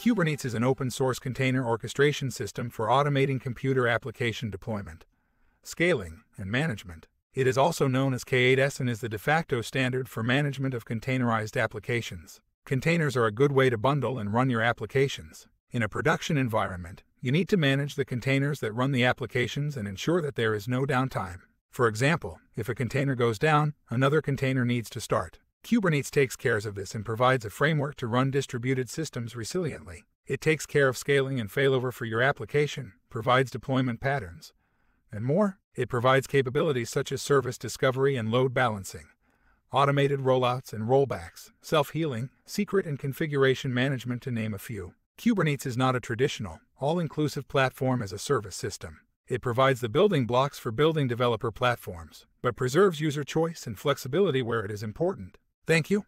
Kubernetes is an open source container orchestration system for automating computer application deployment, scaling, and management. It is also known as K8S and is the de facto standard for management of containerized applications. Containers are a good way to bundle and run your applications. In a production environment, you need to manage the containers that run the applications and ensure that there is no downtime. For example, if a container goes down, another container needs to start. Kubernetes takes care of this and provides a framework to run distributed systems resiliently. It takes care of scaling and failover for your application, provides deployment patterns, and more. It provides capabilities such as service discovery and load balancing, automated rollouts and rollbacks, self-healing, secret and configuration management to name a few. Kubernetes is not a traditional, all-inclusive platform as a service system. It provides the building blocks for building developer platforms, but preserves user choice and flexibility where it is important. Thank you.